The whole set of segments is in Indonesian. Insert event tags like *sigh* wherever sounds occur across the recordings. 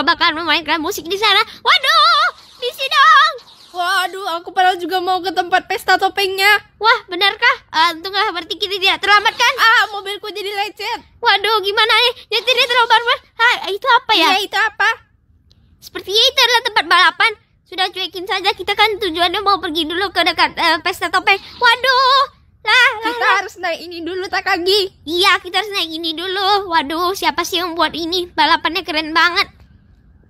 Kau bakal memainkan musik di sana. Waduh, di dong. Waduh, aku padahal juga mau ke tempat pesta topengnya. Wah, benarkah? Uh, ah, untunglah berarti kita tidak terlambat kan? Ah, mobilku jadi lecet. Waduh, gimana nih? nyetirnya dia terlambat. Ah, itu apa ya? Iya, itu apa? Sepertinya itu adalah tempat balapan. Sudah cuekin saja, kita kan tujuannya mau pergi dulu ke dekat uh, pesta topeng. Waduh, lah, kita lah, harus naik ini dulu tak lagi Iya, kita harus naik ini dulu. Waduh, siapa sih yang buat ini? Balapannya keren banget.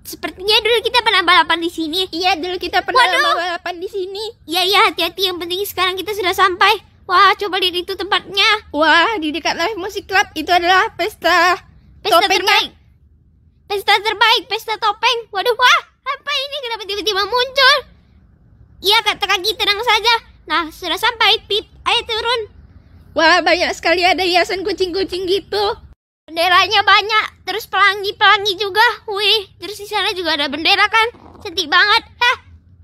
Sepertinya dulu kita pernah balapan di sini. Iya, dulu kita pernah Waduh. balapan di sini. Iya, iya, hati-hati. Yang penting sekarang kita sudah sampai. Wah, coba lihat itu tempatnya. Wah, di dekat Live Music Club itu adalah pesta, pesta topeng terbaik. Pesta terbaik, pesta topeng. Waduh, wah, apa ini? Kenapa tiba-tiba muncul? Iya, Kak, kaki tenang saja. Nah, sudah sampai, Pip. Ayo turun. Wah, banyak sekali ada hiasan kucing-kucing gitu. Benderanya banyak terus pelangi-pelangi juga. Wih, terus di sana juga ada bendera kan? Cantik banget. Hah?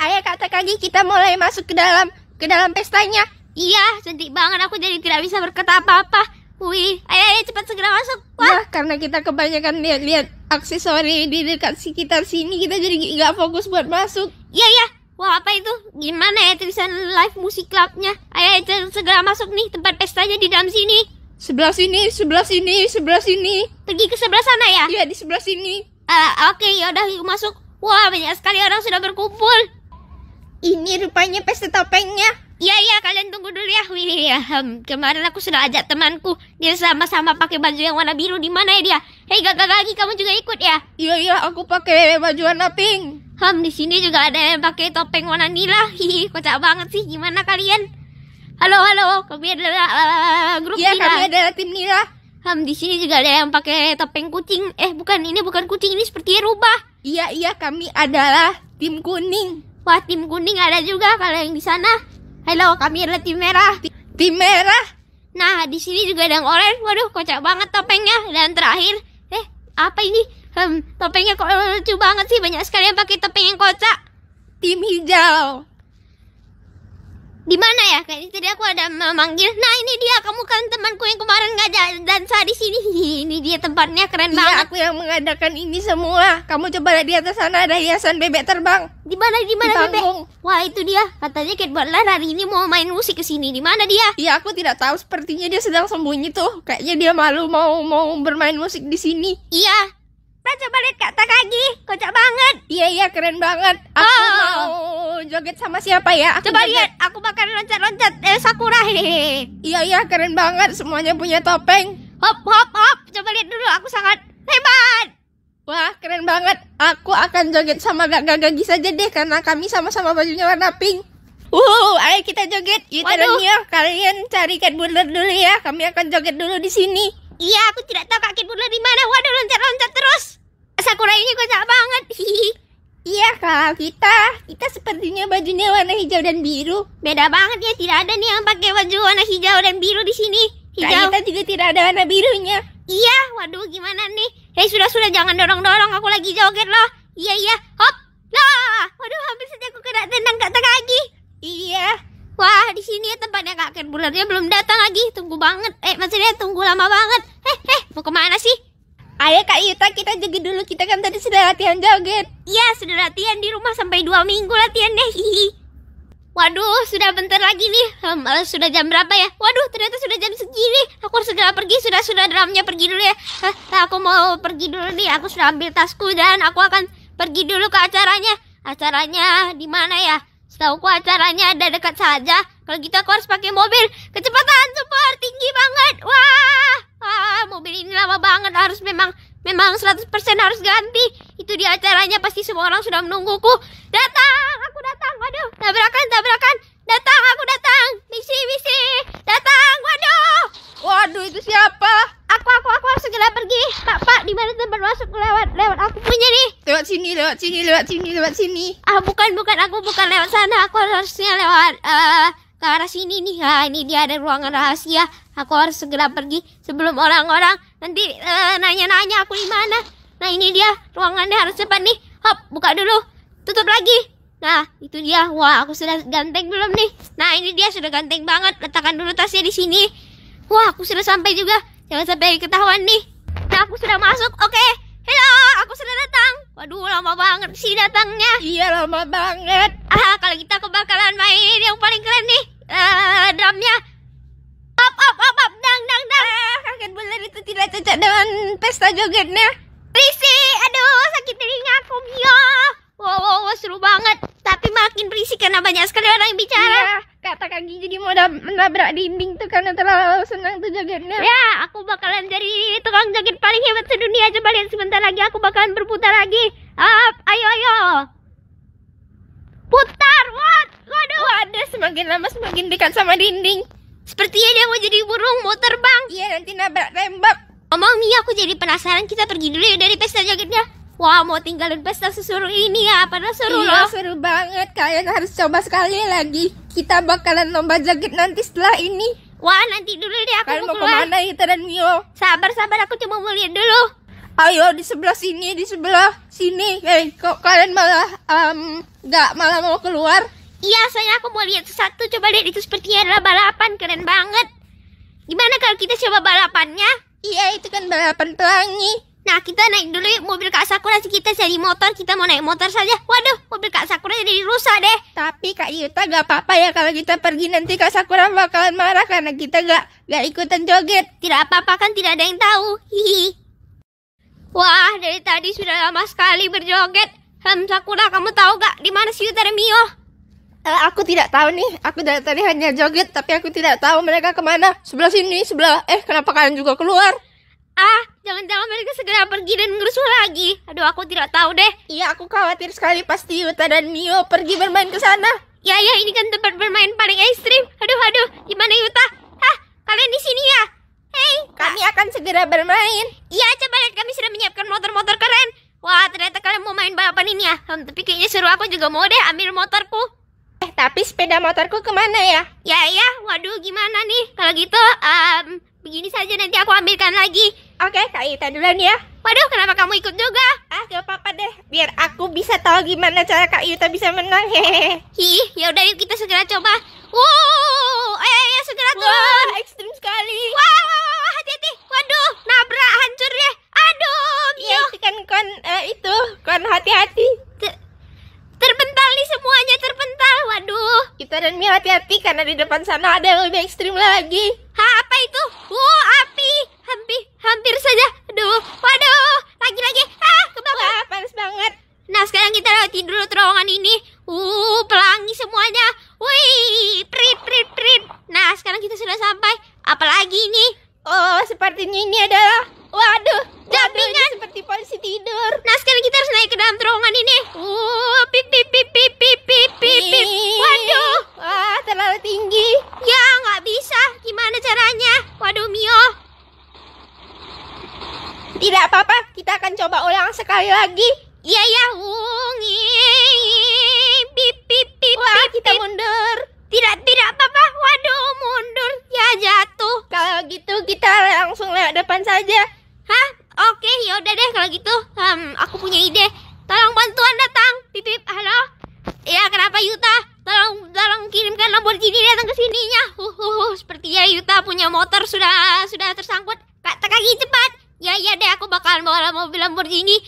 Ayah kata lagi kita mulai masuk ke dalam ke dalam pestanya. Iya, cantik banget. Aku jadi tidak bisa berkata apa-apa. Wih, Ayah ayo cepat segera masuk. Wah, karena kita kebanyakan lihat-lihat aksesori di dekat sekitar sini, kita jadi nggak fokus buat masuk. Iya, iya. Wah, apa itu? Gimana ya tulisan live musik clubnya? Ayah ayo segera masuk nih tempat pestanya di dalam sini. Sebelah sini, sebelah sini, sebelah sini. Pergi ke sebelah sana ya? Iya, di sebelah sini. Uh, Oke, okay, yaudah yuk masuk. Wah, banyak sekali orang sudah berkumpul. Ini rupanya pesta topengnya. Iya iya kalian tunggu dulu ya. Wih, iya, iya, kemarin aku sudah ajak temanku. Dia sama-sama pakai baju yang warna biru di mana ya dia? Hei gagal lagi kamu juga ikut ya? Iya iya aku pakai baju warna pink. Hmm di sini juga ada yang pakai topeng warna nila. Hihi kocak banget sih. Gimana kalian? halo halo kami adalah grup ya, Nila kami adalah tim Nila Ham di sini juga ada yang pakai topeng kucing eh bukan ini bukan kucing ini seperti rubah iya iya kami adalah tim kuning wah tim kuning ada juga kalau yang di sana halo kami adalah tim merah tim, tim merah nah di sini juga ada yang orange waduh kocak banget topengnya dan terakhir eh apa ini hmm, topengnya kok lucu banget sih banyak sekali yang pakai topeng yang kocak tim hijau di mana ya kayaknya tadi gitu. aku ada memanggil nah ini dia kamu kan temanku yang kemarin ngajak dansa di sini *laughs* ini dia tempatnya keren iya, banget aku yang mengadakan ini semua kamu coba lihat di atas sana ada hiasan bebek terbang di mana di mana bebek wah itu dia katanya Kate Butler hari ini mau main musik ke sini di mana dia iya aku tidak tahu sepertinya dia sedang sembunyi tuh kayaknya dia malu mau mau bermain musik di sini iya Pran coba lihat kata kaki, kocak banget. Iya iya keren banget. Aku oh. oh, oh mau oh. joget sama siapa ya? Aku coba lihat, aku bakal loncat-loncat eh, sakura hehehe. Iya iya keren banget, semuanya punya topeng. Hop hop hop, coba lihat dulu, aku sangat hebat. Wah keren banget. Aku akan joget sama gak gagi saja deh karena kami sama-sama bajunya warna pink. Uh, ayo kita joget. waduh. kalian cari cat bulat dulu ya. Kami akan joget dulu di sini. Iya, aku tidak tahu kaki Kitbula di mana. Waduh, loncat-loncat terus. ini kocak banget. Iya, kalau kita, kita sepertinya bajunya warna hijau dan biru. Beda banget ya, tidak ada nih yang pakai baju warna hijau dan biru di sini. Nah, hijau. Kita juga tidak ada warna birunya. Iya, waduh gimana nih? Hei, eh, sudah-sudah jangan dorong-dorong, aku lagi joget loh. Iya, iya, hop. Lah, waduh hampir saja aku kena tendang kata kaki. Iya, Wah, di sini tempatnya Kak Ken bulannya belum datang lagi. Tunggu banget. Eh, maksudnya tunggu lama banget. Eh, eh, mau kemana sih? Ayo Kak Yuta, kita jadi dulu. Kita kan tadi sudah latihan joget. Iya, sudah latihan di rumah sampai dua minggu latihan deh. Hihi. Waduh, sudah bentar lagi nih. Um, sudah jam berapa ya? Waduh, ternyata sudah jam segini. Aku harus segera pergi, sudah sudah drumnya pergi dulu ya. Hah, eh, eh, aku mau pergi dulu nih. Aku sudah ambil tasku dan aku akan pergi dulu ke acaranya. Acaranya di mana ya? kok acaranya ada dekat saja. Kalau gitu aku harus pakai mobil. Kecepatan super tinggi banget. Wah, ah, mobil ini lama banget. Harus memang memang 100% harus ganti. Itu di acaranya pasti semua orang sudah menungguku. Datang, aku datang. Waduh, tabrakan, tabrakan. Datang, aku datang. Misi, misi. Datang, waduh. Waduh, itu siapa? Aku, aku, aku. lewat sini, lewat sini, lewat sini, lewat sini. Ah, bukan, bukan. Aku bukan lewat sana. Aku harusnya lewat uh, ke arah sini nih. Nah, ini dia ada ruangan rahasia. Aku harus segera pergi sebelum orang-orang nanti eh, nanya-nanya uh, nanya -nanya aku di mana. Nah, ini dia ruangannya harus cepat nih. Hop, buka dulu. Tutup lagi. Nah, itu dia. Wah, aku sudah ganteng belum nih? Nah, ini dia sudah ganteng banget. Letakkan dulu tasnya di sini. Wah, aku sudah sampai juga. Jangan sampai ketahuan nih. Nah, aku sudah masuk. Oke. Okay. Halo, ah, ah, aku sudah datang. Waduh, lama banget sih datangnya. Iya, lama banget. Ah, kalau kita kebakalan main yang paling keren nih. Uh, drumnya. Up, up, up, up, dang, dang, dang. Ah, kaget bener itu tidak cocok dengan pesta jogetnya. Risi, aduh, sakit telinga, fobia. Wow, wow, wow, seru banget. Tapi makin berisik karena banyak sekali orang yang bicara. Iya, kata kaki jadi mau menabrak dinding tuh karena terlalu senang tuh jagetnya Ya, aku bakalan jadi tukang joget paling hebat sedunia. Coba lihat sebentar lagi aku bakalan berputar lagi. Up, ayo, ayo. Putar, what? Waduh. Waduh, semakin lama semakin dekat sama dinding. Sepertinya dia mau jadi burung, mau terbang. Iya, nanti nabrak tembak. Ngomong Mia, aku jadi penasaran. Kita pergi dulu ya dari pesta jogetnya. Wah mau tinggalin pesta seseru ini ya Padahal seru iya, loh seru banget Kalian harus coba sekali lagi Kita bakalan lomba jaget nanti setelah ini Wah nanti dulu deh aku Kalian mau, keluar. kemana Ita dan Mio Sabar-sabar aku cuma mau lihat dulu ayo di sebelah sini di sebelah sini eh, kok kalian malah nggak gak malah mau keluar iya soalnya aku mau lihat satu coba lihat itu sepertinya adalah balapan keren banget gimana kalau kita coba balapannya iya itu kan balapan pelangi Nah kita naik dulu yuk mobil Kak Sakura Kita jadi motor, kita mau naik motor saja Waduh mobil Kak Sakura jadi rusak deh Tapi Kak Yuta gak apa-apa ya Kalau kita pergi nanti Kak Sakura bakalan marah Karena kita gak, gak ikutan joget Tidak apa-apa kan tidak ada yang tahu Hihi Wah dari tadi sudah lama sekali berjoget Hem Sakura kamu tahu gak di mana si Yuta dan Mio? Uh, aku tidak tahu nih, aku dari tadi hanya joget, tapi aku tidak tahu mereka kemana. Sebelah sini, sebelah. Eh, kenapa kalian juga keluar? Ah, jangan-jangan mereka segera pergi dan ngerusuh lagi. Aduh, aku tidak tahu deh. Iya, aku khawatir sekali pasti Yuta dan Mio pergi bermain ke sana. Ya, ya, ini kan tempat bermain paling ekstrim. Aduh, aduh, gimana Yuta? Hah, kalian di sini ya? Hei, kami ah. akan segera bermain. Iya, coba lihat kami sudah menyiapkan motor-motor keren. Wah, ternyata kalian mau main balapan ini ya. Hmm, tapi kayaknya suruh aku juga mau deh ambil motorku. Eh, tapi sepeda motorku kemana ya? Ya, ya, waduh, gimana nih? Kalau gitu, um, Begini saja nanti aku ambilkan lagi. Oke, Kak Ita duluan ya. Waduh, kenapa kamu ikut juga? Ah, gak apa-apa deh. Biar aku bisa tahu gimana cara Kak Yuta bisa menang. Hi, ya udah yuk kita segera coba. Wow, ayo, ayo segera turun. Wah, ekstrim sekali. Wow, hati-hati. Waduh, nabrak hancur ya. Aduh, Iya, itu kan kon uh, itu, kon hati-hati. Ter terpental nih semuanya terpental. Waduh. Kita dan Mia hati-hati karena di depan sana ada yang lebih ekstrim lagi. sekarang kita lewatin dulu terowongan ini. Uh, pelangi semuanya. Wih, prit, prit, prit. Nah, sekarang kita sudah sampai. Apalagi ini? Oh, sepertinya ini adalah... Waduh, jampingan. Seperti polisi tidur. Nah, sekarang kita harus naik ke dalam terowongan ini. Uh, pip, pip, pip, pip, pip, pip, pip, pip. Waduh. Wah, terlalu tinggi. Ya, nggak bisa. Gimana caranya? Waduh, Mio. Tidak apa-apa, kita akan coba ulang sekali lagi. Iya, iya Uh. kita mundur. Tidak, tidak apa-apa. Waduh, mundur. Ya jatuh. Kalau gitu kita langsung lewat depan saja. Hah? Oke, yaudah deh kalau gitu. Um, aku punya ide. Tolong bantuan datang. Titip, halo. Ya, kenapa Yuta? Tolong tolong kirimkan Lamborghini datang ke sininya. Uh, uh, uh, sepertinya Yuta punya motor sudah sudah tersangkut. Kak, lagi cepat. Ya, ya deh aku bakalan bawa mobil Lamborghini.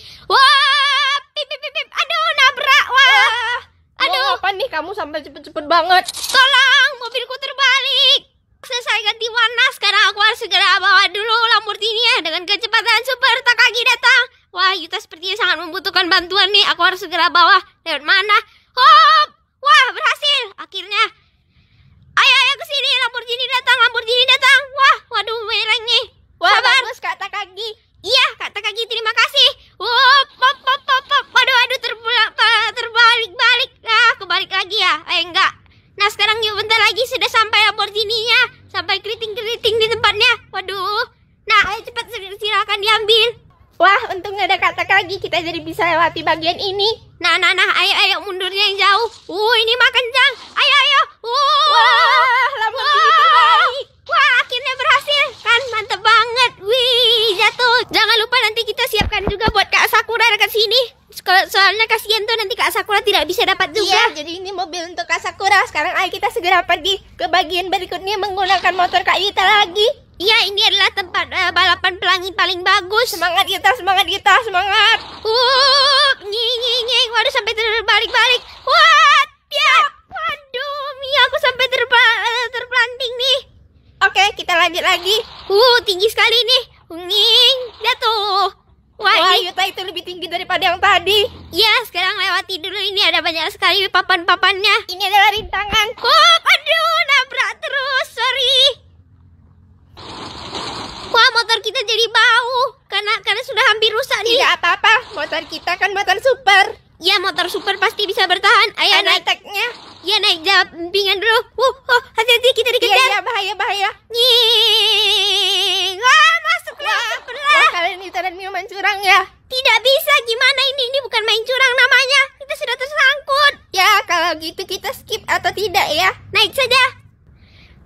malaikat di mana? Sekarang aku harus segera bawa dulu Lamborghini dengan kecepatan super Takagi datang. Wah, Yuta sepertinya sangat membutuhkan bantuan nih. Aku harus segera bawa. Lewat mana? Hop! Wah, berhasil. Akhirnya. Ayo, ayo ke sini. Lamborghini datang, Lamborghini datang. Wah, waduh, mereng nih. Wah, bagus Kak Takagi. Iya, Kak Takagi, terima kasih. Hop, hop, hop. lagi kita jadi bisa lewati bagian ini. Nah, nah, nah, ayo, ayo mundurnya yang jauh. Uh, ini mah kencang. Ayo, ayo. Uh, wah, lama wah. wah, akhirnya berhasil. Kan mantep banget. Wih, jatuh. Jangan lupa nanti kita siapkan juga buat Kak Sakura dekat sini. Kalau soalnya kasihan tuh nanti Kak Sakura tidak bisa dapat juga. Iya, jadi ini mobil untuk Kak Sakura. Sekarang ayo kita segera pergi ke bagian berikutnya menggunakan motor Kak Yuta lagi. Iya, ini adalah tempat uh, balapan pelangi paling bagus. Semangat kita, semangat kita, semangat. tidak iya, iya, apa-apa. Motor kita kan motor super. Ya, motor super pasti bisa bertahan. Ayo Anak naik. Teknya. Ya, naik dampingan dulu. Wuh, oh, hati-hati kita dikejar. Iya, ya, bahaya, bahaya. Nying. Ah, masuklah. Wah, wah, kalian dan minuman curang ya? Tidak bisa. Gimana ini? Ini bukan main curang namanya. Kita sudah tersangkut. Ya, kalau gitu kita skip atau tidak ya? Naik saja.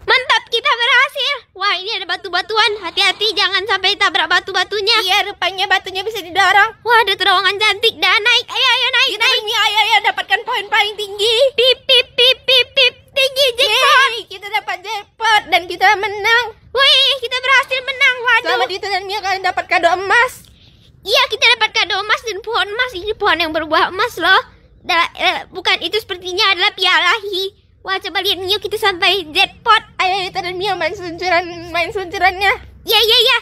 Mantap, kita berhasil. Wah, ini ada batu-batuan. Hati-hati jangan sampai tabrak batu-batunya. Iya, rupanya batunya bisa didorong. Wah, ada terowongan cantik. Dah naik. Ayo, ayo naik, kita naik. Ini, ayo, ayo dapatkan poin paling tinggi. Pip, pip, pip, pip, pip. Tinggi jackpot. kita dapat jackpot dan kita menang. Wih, kita berhasil menang. Waduh. Selamat itu dan Mia kalian dapat kado emas. Iya, kita dapat kado emas dan pohon emas. Ini pohon yang berbuah emas loh. Da, eh, bukan itu sepertinya adalah piala hi. Wah, coba lihat Mio kita sampai jackpot ayo kita dan Mia main seluncuran main seluncurannya ya ya ya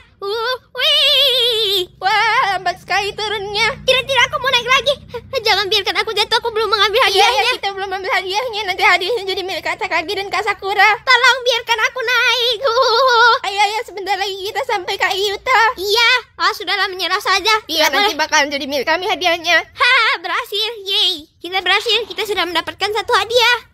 wih wah lambat sekali turunnya tidak tidak aku mau naik lagi jangan biarkan aku jatuh aku belum mengambil iya, iya, hadiahnya ya, kita belum ambil hadiahnya nanti hadiahnya jadi milik kata Kagi dan Kak Sakura tolong biarkan aku naik ayo ayo sebentar lagi kita sampai Kak Yuta iya ah sudahlah menyerah saja ya, nanti bakalan jadi milik kami hadiahnya ha berhasil yay kita berhasil kita sudah mendapatkan satu hadiah